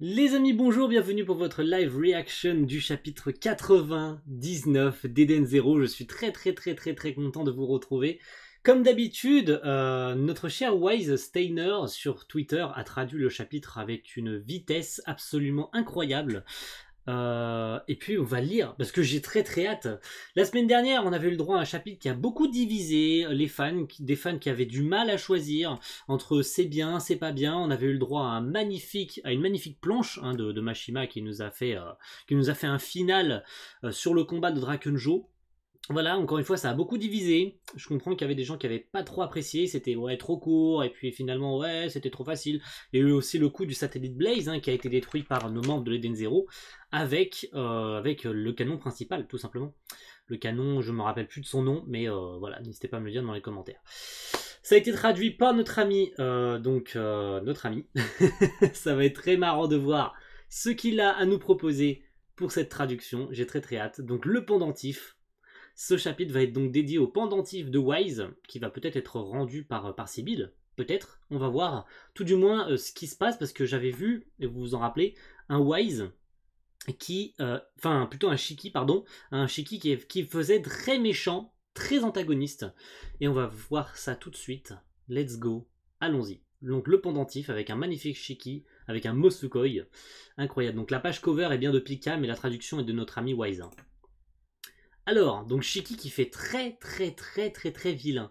Les amis, bonjour, bienvenue pour votre live reaction du chapitre 99 d'Eden Zero. Je suis très très très très très content de vous retrouver. Comme d'habitude, euh, notre cher Wise Steiner sur Twitter a traduit le chapitre avec une vitesse absolument incroyable. Euh, et puis on va lire, parce que j'ai très très hâte. La semaine dernière, on avait eu le droit à un chapitre qui a beaucoup divisé euh, les fans, des fans qui avaient du mal à choisir entre c'est bien, c'est pas bien. On avait eu le droit à, une magnifique planche hein, de, Mashima qui nous a fait, euh, un final sur le combat de Drakenjo voilà, encore une fois, ça a beaucoup divisé. Je comprends qu'il y avait des gens qui n'avaient pas trop apprécié. C'était ouais trop court et puis finalement ouais c'était trop facile. Il y a eu aussi le coup du satellite Blaze hein, qui a été détruit par nos membres de l'Eden Zero avec euh, avec le canon principal tout simplement. Le canon, je me rappelle plus de son nom, mais euh, voilà, n'hésitez pas à me le dire dans les commentaires. Ça a été traduit par notre ami, euh, donc notre ami. ça va être très marrant de voir ce qu'il a à nous proposer pour cette traduction. J'ai très très hâte. Donc le pendentif ce chapitre va être donc dédié au pendentif de Wise, qui va peut-être être rendu par, euh, par Sibyl, peut-être, on va voir, tout du moins euh, ce qui se passe, parce que j'avais vu, et vous vous en rappelez, un Wise qui, euh, enfin plutôt un Shiki, pardon, un Shiki qui, qui faisait très méchant, très antagoniste, et on va voir ça tout de suite. Let's go, allons-y. Donc le pendentif avec un magnifique Shiki, avec un Mosukoi, incroyable. Donc la page cover est bien de Pika, mais la traduction est de notre ami Wise. Alors, donc Shiki qui fait très très très très très vilain.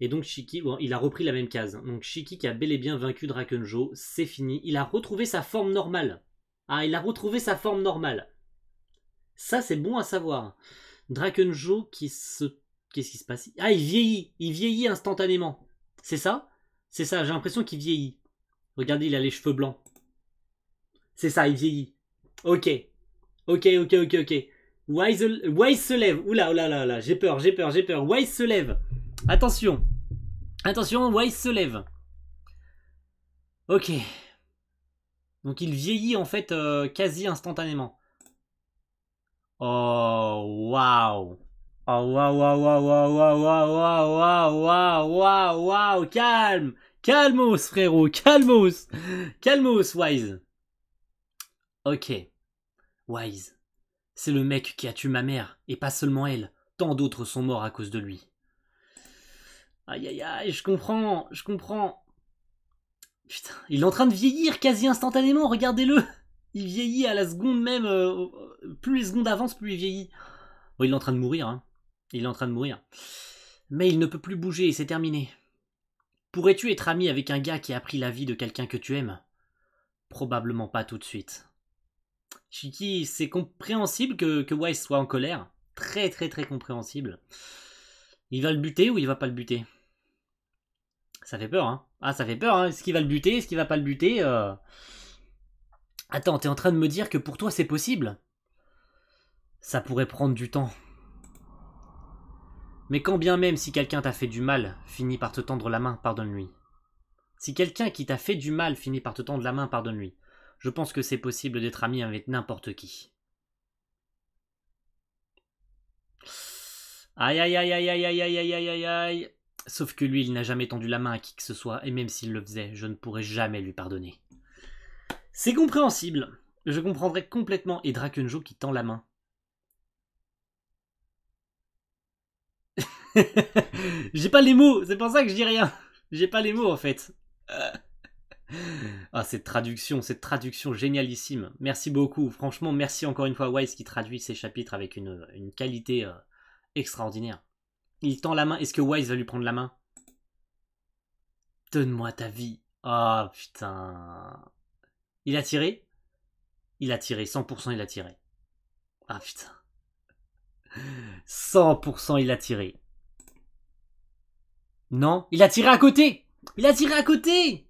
Et donc Shiki, bon, il a repris la même case. Donc Shiki qui a bel et bien vaincu Drakenjo, c'est fini. Il a retrouvé sa forme normale. Ah, il a retrouvé sa forme normale. Ça, c'est bon à savoir. Drakenjo qui se... Qu'est-ce qui se passe Ah, il vieillit. Il vieillit instantanément. C'est ça C'est ça, j'ai l'impression qu'il vieillit. Regardez, il a les cheveux blancs. C'est ça, il vieillit. Ok. Ok, ok, ok, ok. Wise se lève. Oula, oula, oula, J'ai peur, j'ai peur, j'ai peur. Wise se lève. Attention. Attention, Wise se lève. Ok. Donc il vieillit en fait quasi instantanément. Oh, waouh. Oh, waouh, waouh, waouh, waouh, waouh, waouh, waouh, waouh, waouh, calme. Calmos, frérot, calmos. Calmos, Wise. Ok. Wise. C'est le mec qui a tué ma mère, et pas seulement elle. Tant d'autres sont morts à cause de lui. Aïe aïe aïe, je comprends, je comprends. Putain, il est en train de vieillir quasi instantanément, regardez-le Il vieillit à la seconde même, euh, euh, plus les secondes avancent, plus il vieillit. Bon, il est en train de mourir, hein. Il est en train de mourir. Mais il ne peut plus bouger, c'est terminé. Pourrais-tu être ami avec un gars qui a pris la vie de quelqu'un que tu aimes Probablement pas tout de suite. Chiki, c'est compréhensible que, que Wise soit en colère. Très très très compréhensible. Il va le buter ou il va pas le buter Ça fait peur, hein Ah, ça fait peur, hein Est-ce qu'il va le buter Est-ce qu'il va pas le buter euh Attends, t'es en train de me dire que pour toi c'est possible Ça pourrait prendre du temps. Mais quand bien même si quelqu'un t'a fait du mal, finit par te tendre la main, pardonne-lui. Si quelqu'un qui t'a fait du mal finit par te tendre la main, pardonne-lui. Je pense que c'est possible d'être ami avec n'importe qui. Aïe aïe aïe aïe aïe aïe aïe aïe aïe aïe. Sauf que lui, il n'a jamais tendu la main à qui que ce soit, et même s'il le faisait, je ne pourrais jamais lui pardonner. C'est compréhensible. Je comprendrais complètement et Drakenjo qui tend la main. J'ai pas les mots, c'est pour ça que je dis rien. J'ai pas les mots en fait. Ah, cette traduction, cette traduction génialissime. Merci beaucoup. Franchement, merci encore une fois à Wise qui traduit ces chapitres avec une, qualité euh, extraordinaire. Il tend la main. Est-ce que Wise va lui prendre la main Donne-moi ta vie. Ah, putain. Il a tiré Il a tiré. 100% il a tiré. Ah, putain. 100% il a tiré. Non, il a tiré à côté Il a tiré à côté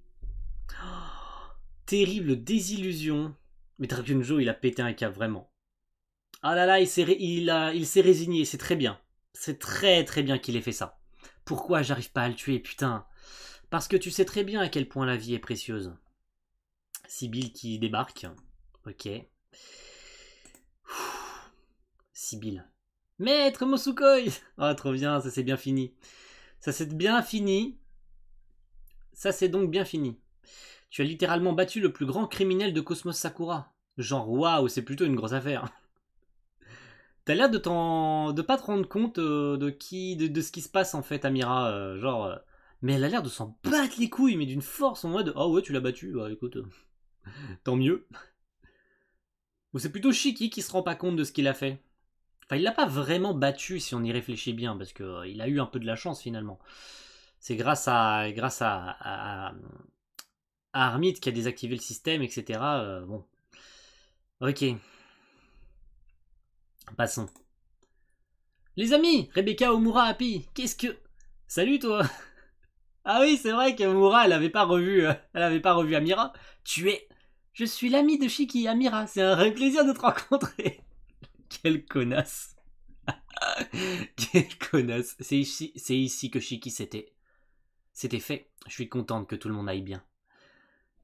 terrible désillusion. Mais Dragon il a pété un câble, vraiment. Ah là là, il s'est, il a, il s'est résigné, c'est très bien. C'est très très bien qu'il ait fait ça. Pourquoi j'arrive pas à le tuer, putain Parce que tu sais très bien à quel point la vie est précieuse. Sibyl qui débarque. Ok. Sibyl. Maître Mosukoi Ah, oh, trop bien, ça c'est bien fini. Ça c'est bien fini. Ça c'est donc bien fini. Tu as littéralement battu le plus grand criminel de Cosmos Sakura. Genre, waouh, c'est plutôt une grosse affaire. T'as l'air de t'en... de pas te rendre compte euh, de qui, de, ce qui se passe en fait, Amira. Euh, genre, euh, mais elle a l'air de s'en battre les couilles, mais d'une force en mode, ah oh ouais, tu l'as battu, bah écoute, tant mieux. Ou c'est plutôt Shiki qui se rend pas compte de ce qu'il a fait. Enfin, il l'a pas vraiment battu si on y réfléchit bien, parce qu'il a eu un peu de la chance finalement. C'est grâce à, grâce à, Armit qui a désactivé le système, etc. Euh, bon. Ok. Passons. Les amis, Rebecca Omura Happy, qu'est-ce que... Salut toi Ah oui, c'est vrai que Omura, elle n'avait pas revu... Euh, elle avait pas revu Amira. Tu es... Je suis l'ami de Shiki Amira, c'est un vrai plaisir de te rencontrer. Quelle connasse. Quelle connasse. C'est ici, ici que Shiki s'était... C'était fait. Je suis contente que tout le monde aille bien.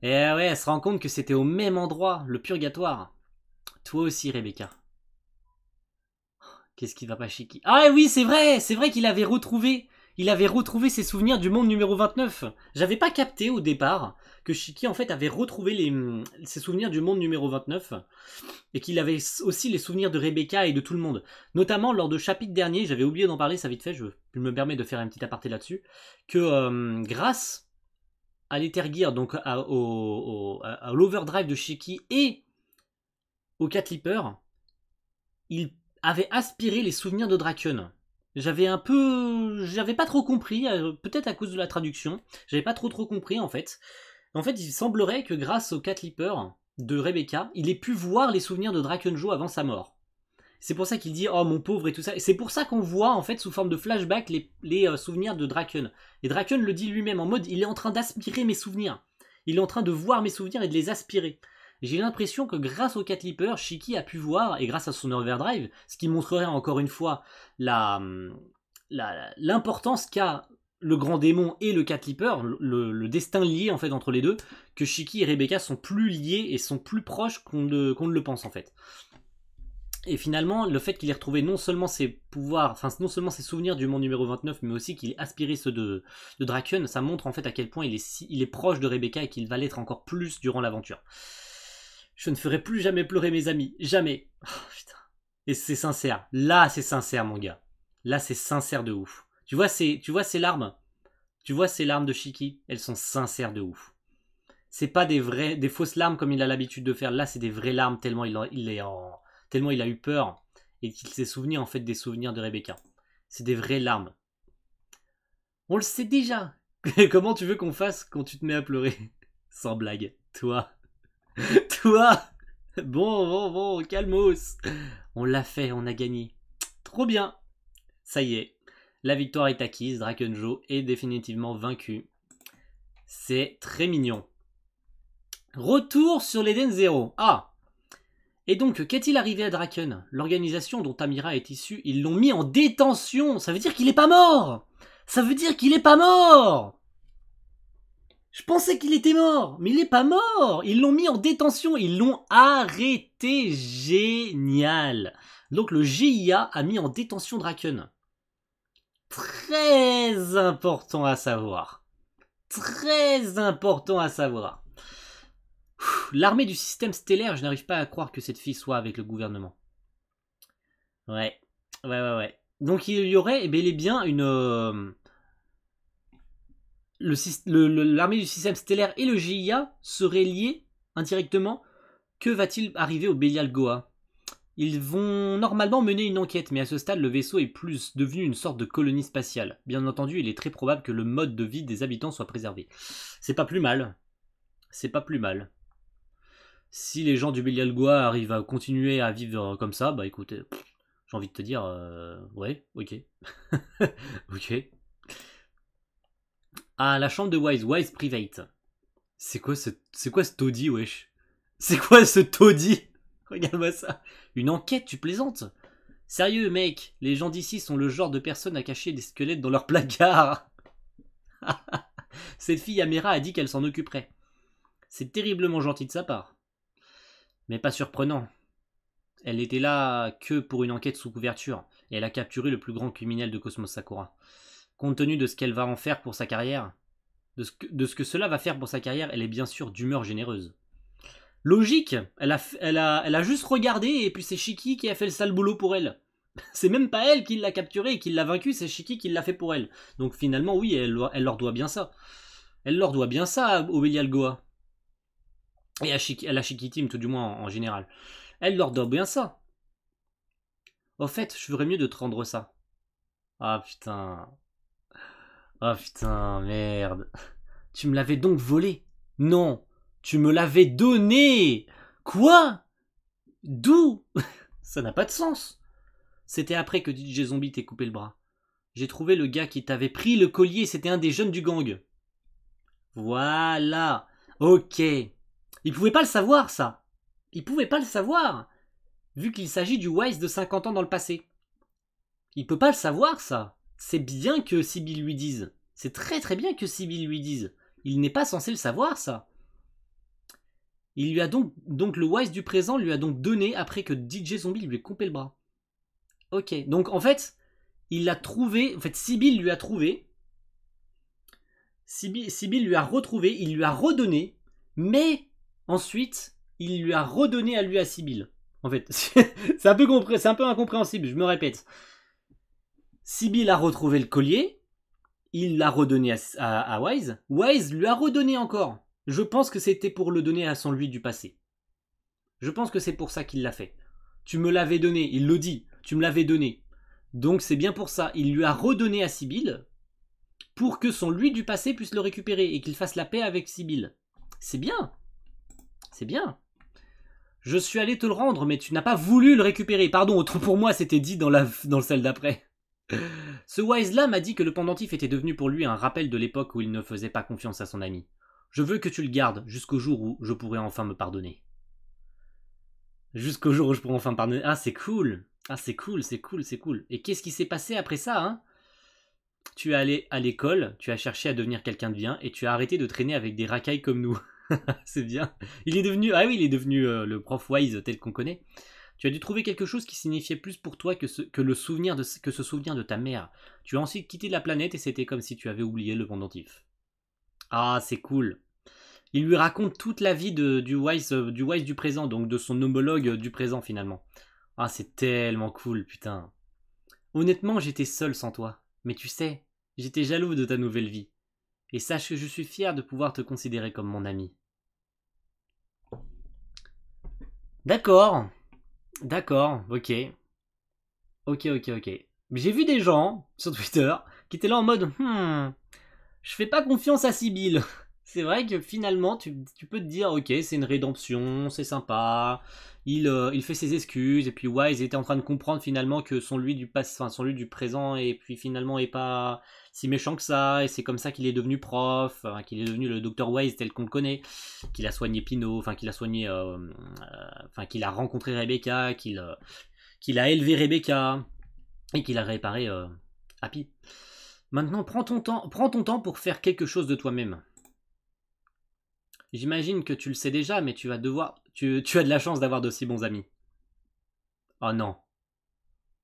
Et eh ouais, elle se rend compte que c'était au même endroit, le purgatoire. Toi aussi, Rebecca. Oh, qu'est-ce qui va pas Shiki Ah oui, c'est vrai C'est vrai qu'il avait retrouvé il avait retrouvé ses souvenirs du monde numéro 29. J'avais pas capté au départ que Shiki en fait avait retrouvé les, mm, ses souvenirs du monde numéro 29 et qu'il avait aussi les souvenirs de Rebecca et de tout le monde. Notamment lors de chapitre dernier, j'avais oublié d'en parler, ça vite fait, je, me permets de faire un petit aparté là-dessus, que euh, grâce à l'Ethergear, donc à, au, l'overdrive de Shiki et au Cat il avait aspiré les souvenirs de Draken. J'avais un peu. J'avais pas trop compris, euh, peut-être à cause de la traduction. J'avais pas trop trop compris en fait. En fait, il semblerait que grâce au Cat de Rebecca, il ait pu voir les souvenirs de Drakenjo avant sa mort. C'est pour ça qu'il dit oh mon pauvre et tout ça. c'est pour ça qu'on voit en fait sous forme de flashback les, euh, souvenirs de Draken. Et Draken le dit lui-même en mode il est en train d'aspirer mes souvenirs. Il est en train de voir mes souvenirs et de les aspirer. J'ai l'impression que grâce au Catlipper, chiki Shiki a pu voir, et grâce à son overdrive, ce qui montrerait encore une fois la, hum, l'importance qu'a le grand démon et le catlipper, le, destin lié en fait entre les deux, que Shiki et Rebecca sont plus liés et sont plus proches qu'on ne, le pense en fait. Et finalement, le fait qu'il ait retrouvé non seulement ses pouvoirs, enfin non seulement ses souvenirs du monde numéro 29, mais aussi qu'il ait aspiré ceux de, de Draken, ça montre en fait à quel point il est, il est proche de Rebecca et qu'il va l'être encore plus durant l'aventure. Je ne ferai plus jamais pleurer mes amis, jamais. Oh, et c'est sincère. Là, c'est sincère, mon gars. Là, c'est sincère de ouf. Tu vois, c'est, tu vois ces larmes. Tu vois ces larmes de Shiki, elles sont sincères de ouf. C'est pas des vraies, des fausses larmes comme il a l'habitude de faire. Là, c'est des vraies larmes tellement il, il est en, tellement il a eu peur et qu'il s'est souvenu en fait des souvenirs de Rebecca. C'est des vraies larmes. On le sait déjà. Comment tu veux qu'on fasse quand tu te mets à pleurer Sans blague. Toi. Toi Bon, bon, bon, calmos. On l'a fait, on a gagné. Trop bien. Ça y est. La victoire est acquise. Drakenjo est définitivement vaincu. C'est très mignon. Retour sur l'Eden Zero. Ah et donc, qu'est-il arrivé à Draken L'organisation dont Amira est issue, ils l'ont mis en détention Ça veut dire qu'il n'est pas mort Ça veut dire qu'il est pas mort je pensais qu'il était mort, mais il n'est pas mort. Ils l'ont mis en détention, ils l'ont arrêté. Génial. Donc le GIA a mis en détention Draken. Très important à savoir. Très important à savoir. L'armée du système stellaire, je n'arrive pas à croire que cette fille soit avec le gouvernement. Ouais, ouais, ouais, ouais. Donc il y aurait eh bel et bien une... Euh, l'armée du système stellaire et le GIA seraient liés indirectement. Que va-t-il arriver au Belial Goa Ils vont normalement mener une enquête, mais à ce stade, le vaisseau est plus devenu une sorte de colonie spatiale. Bien entendu, il est très probable que le mode de vie des habitants soit préservé. C'est pas plus mal. C'est pas plus mal si les gens du Bélialgois arrivent à continuer à vivre comme ça, bah écoutez, euh, j'ai envie de te dire, euh, ouais, ok. ok. Ah, la chambre de Wise, Wise Private. C'est quoi ce, c'est quoi ce taudis, wesh C'est quoi ce taudis Regarde-moi ça. Une enquête, tu plaisantes Sérieux, mec, les gens d'ici sont le genre de personnes à cacher des squelettes dans leur placard. Cette fille améra a dit qu'elle s'en occuperait. C'est terriblement gentil de sa part. Mais pas surprenant. Elle n'était là que pour une enquête sous couverture, et elle a capturé le plus grand criminel de Cosmos Sakura. Compte tenu de ce qu'elle va en faire pour sa carrière, de ce, que, cela va faire pour sa carrière, elle est bien sûr d'humeur généreuse. Logique, elle a, elle, a, elle a juste regardé et puis c'est Shiki qui a fait le sale boulot pour elle. C'est même pas elle qui l'a capturé et qui l'a vaincu, c'est Shiki qui l'a fait pour elle. Donc finalement, oui, elle, leur doit bien ça. Elle leur doit bien ça, Obelia Goa et à, la Chiquitime, tout du moins en, général. Elle leur donne bien ça. Au fait, je ferais mieux de te rendre ça. Ah putain. Ah putain, merde. Tu me l'avais donc volé Non, tu me l'avais donné Quoi D'où Ça n'a pas de sens. C'était après que DJ Zombie t'ait coupé le bras. J'ai trouvé le gars qui t'avait pris le collier, c'était un des jeunes du gang. Voilà. Ok ne pouvait pas le savoir, ça. Il pouvait pas le savoir, vu qu'il s'agit du Wise de 50 ans dans le passé. Il peut pas le savoir, ça. C'est bien que Sibyl lui dise. C'est très très bien que Sibyl lui dise. Il n'est pas censé le savoir, ça. Il lui a donc, donc le Wise du présent lui a donc donné après que DJ Zombie lui ait coupé le bras. Ok, donc en fait, il l'a trouvé, en fait Sibyl lui a trouvé, Sibyl lui a retrouvé, il lui a redonné, mais Ensuite, il lui a redonné à lui à Sibyl. En fait, c'est un, peu incompréhensible, je me répète. Sibyl a retrouvé le collier, il l'a redonné à, à, Wise, Wise lui a redonné encore. Je pense que c'était pour le donner à son lui du passé. Je pense que c'est pour ça qu'il l'a fait. Tu me l'avais donné, il le dit, tu me l'avais donné. Donc c'est bien pour ça, il lui a redonné à Sibyl pour que son lui du passé puisse le récupérer et qu'il fasse la paix avec Sibyl. C'est bien, c'est bien. Je suis allé te le rendre, mais tu n'as pas voulu le récupérer. Pardon, autre pour moi, c'était dit dans, la, dans d'après. Ce wise-là m'a dit que le pendentif était devenu pour lui un rappel de l'époque où il ne faisait pas confiance à son ami. Je veux que tu le gardes jusqu'au jour où je pourrai enfin me pardonner. Jusqu'au jour où je pourrai enfin pardonner. Ah, c'est cool. Ah, c'est cool, c'est cool, c'est cool. Et qu'est-ce qui s'est passé après ça, hein Tu es allé à l'école, tu as cherché à devenir quelqu'un de bien et tu as arrêté de traîner avec des racailles comme nous. c'est bien. Il est devenu, ah oui, il est devenu euh, le prof Wise tel qu'on connaît. Tu as dû trouver quelque chose qui signifiait plus pour toi que ce, que le souvenir de, que de ta mère. Tu as ensuite quitté la planète et c'était comme si tu avais oublié le pendentif. Ah, c'est cool. Il lui raconte toute la vie de, du, Wise, euh, du Wise du présent, donc de son homologue euh, du présent finalement. Ah, c'est tellement cool, putain. Honnêtement, j'étais seul sans toi. Mais tu sais, j'étais jaloux de ta nouvelle vie. Et sache que je suis fier de pouvoir te considérer comme mon ami. D'accord. D'accord, ok. Ok, ok, ok. J'ai vu des gens sur Twitter qui étaient là en mode hmm, je fais pas confiance à Sibyl c'est vrai que finalement, tu, peux te dire, ok, c'est une rédemption, c'est sympa. Il, euh, fait ses excuses, et puis Wise était en train de comprendre finalement que son lui du passé, son lui du présent, et puis finalement, est pas si méchant que ça, et c'est comme ça qu'il est devenu prof, qu'il est devenu le docteur Wise tel qu'on le connaît, qu'il a soigné Pino, enfin, qu'il a soigné, euh, euh, qu'il a rencontré Rebecca, qu'il qu'il a élevé Rebecca, et qu'il a réparé Happy. Maintenant, prends ton temps, prends ton temps pour faire quelque chose de toi-même. J'imagine que tu le sais déjà, mais tu vas devoir. Tu, tu as de la chance d'avoir d'aussi bons amis. Oh non.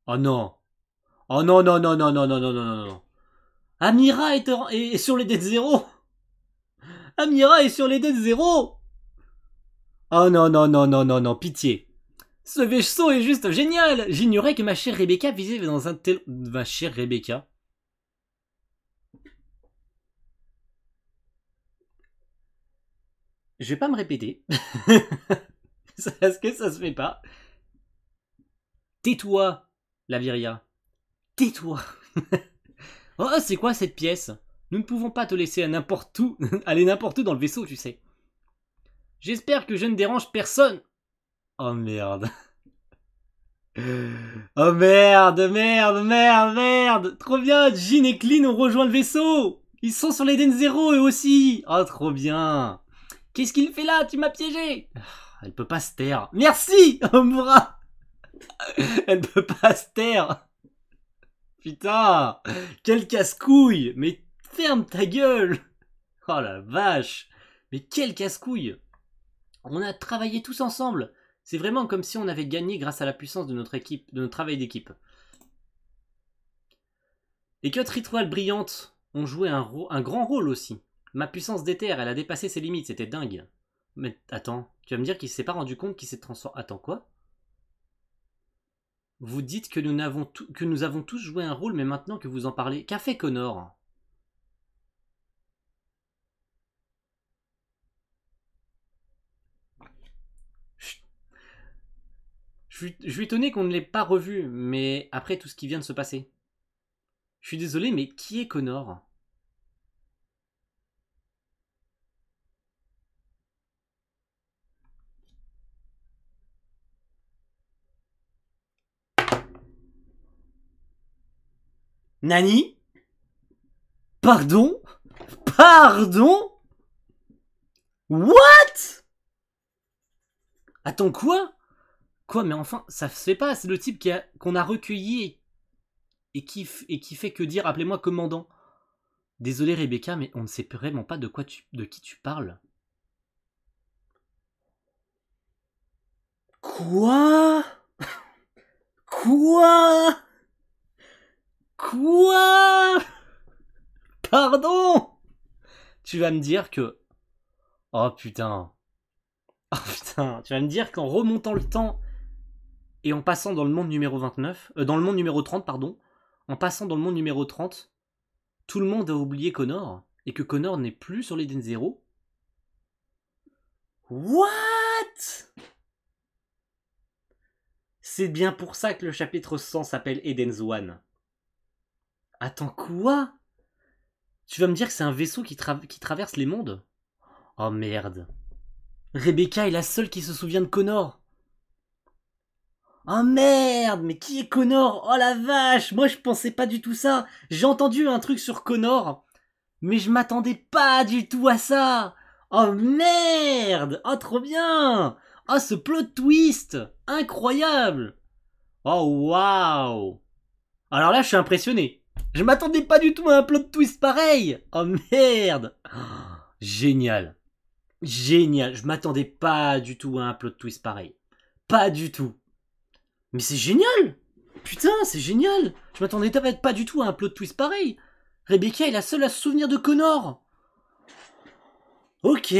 Oh non. Oh non, non, non, non, non, non, non, non, non, non. Amira est, en... est sur les dettes zéro. Amira est sur les dettes zéro. Oh non, non, non, non, non, non, pitié. Ce vaisseau est juste génial. J'ignorais que ma chère Rebecca visait dans un tel. Ma chère Rebecca. Je vais pas me répéter. Est-ce que ça se fait pas. Tais-toi, la Viria. Tais-toi. oh, c'est quoi cette pièce Nous ne pouvons pas te laisser n'importe où, aller n'importe où dans le vaisseau, tu sais. J'espère que je ne dérange personne. Oh merde. Oh merde, merde, merde, merde Trop bien Jean et Clean ont rejoint le vaisseau Ils sont sur l'Eden Zero eux aussi Oh trop bien Qu'est-ce qu'il fait là Tu m'as piégé ah, Elle peut pas se taire. Merci, Ombra Elle peut pas se taire Putain Quelle casse-couille Mais ferme ta gueule Oh la vache Mais quelle casse-couille On a travaillé tous ensemble C'est vraiment comme si on avait gagné grâce à la puissance de notre équipe, de notre travail d'équipe. Les quatre étoiles brillantes ont joué un, un grand rôle aussi. Ma puissance d'éther, elle a dépassé ses limites, c'était dingue. Mais attends, tu vas me dire qu'il s'est pas rendu compte qu'il s'est transformé. Attends quoi Vous dites que nous, avons tous joué un rôle, mais maintenant que vous en parlez, qu'a fait Connor Je, je suis étonné qu'on ne l'ait pas revu, mais après tout ce qui vient de se passer. Je suis désolé, mais qui est Connor Nani Pardon Pardon What Attends, quoi Quoi, mais enfin, ça se fait pas. C'est le type qu'on a, recueilli et, qui, fait que dire appelez-moi commandant. Désolé, Rebecca, mais on ne sait vraiment pas de, quoi de qui tu parles. Quoi Quoi Quoi Pardon Tu vas me dire que... Oh putain. Oh putain. Tu vas me dire qu'en remontant le temps et en passant dans le monde numéro 29... Euh, dans le monde numéro 30, pardon. En passant dans le monde numéro 30, tout le monde a oublié Connor et que Connor n'est plus sur l'Eden Zero What C'est bien pour ça que le chapitre 100 s'appelle Eden's One. Attends quoi Tu vas me dire que c'est un vaisseau qui, traverse les mondes Oh merde. Rebecca est la seule qui se souvient de Connor. Oh merde, mais qui est Connor Oh la vache, moi je pensais pas du tout ça. J'ai entendu un truc sur Connor, mais je m'attendais pas du tout à ça. Oh merde Oh trop bien Oh ce plot twist Incroyable Oh waouh Alors là je suis impressionné. Je m'attendais pas du tout à un plot twist pareil. Oh merde. Oh, génial. Génial. Je m'attendais pas du tout à un plot twist pareil. Pas du tout. Mais c'est génial. Putain, c'est génial. Je m'attendais pas du tout à un plot twist pareil. Rebecca est la seule à se souvenir de Connor. Ok.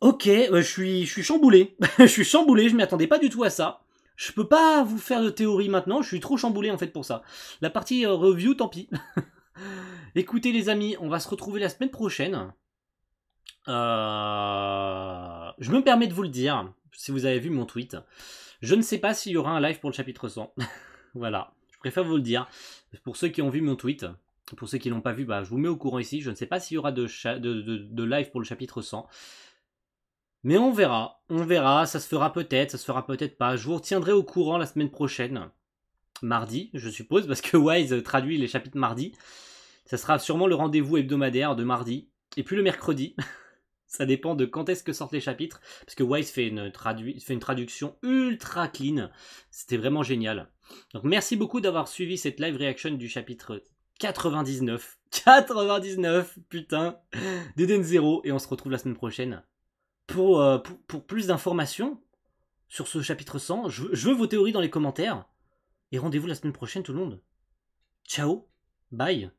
Ok, je suis, je suis chamboulé. je suis chamboulé, je m'attendais pas du tout à ça. Je peux pas vous faire de théorie maintenant, je suis trop chamboulé en fait pour ça. La partie euh, review, tant pis. Écoutez les amis, on va se retrouver la semaine prochaine. Euh, je me permets de vous le dire, si vous avez vu mon tweet. Je ne sais pas s'il y aura un live pour le chapitre 100. voilà, je préfère vous le dire. Pour ceux qui ont vu mon tweet, pour ceux qui ne l'ont pas vu, bah, je vous mets au courant ici. Je ne sais pas s'il y aura de, de, de live pour le chapitre 100. Mais on verra, on verra, ça se fera peut-être, ça se fera peut-être pas. Je vous retiendrai au courant la semaine prochaine, mardi, je suppose, parce que Wise traduit les chapitres mardi. Ça sera sûrement le rendez-vous hebdomadaire de mardi, et puis le mercredi. ça dépend de quand est-ce que sortent les chapitres, parce que Wise fait une, traduction ultra clean. C'était vraiment génial. Donc merci beaucoup d'avoir suivi cette live reaction du chapitre 99. 99, putain, Deden 0, et on se retrouve la semaine prochaine. Euh, pour, plus d'informations sur ce chapitre 100, je, je veux vos théories dans les commentaires. Et rendez-vous la semaine prochaine tout le monde. Ciao, bye.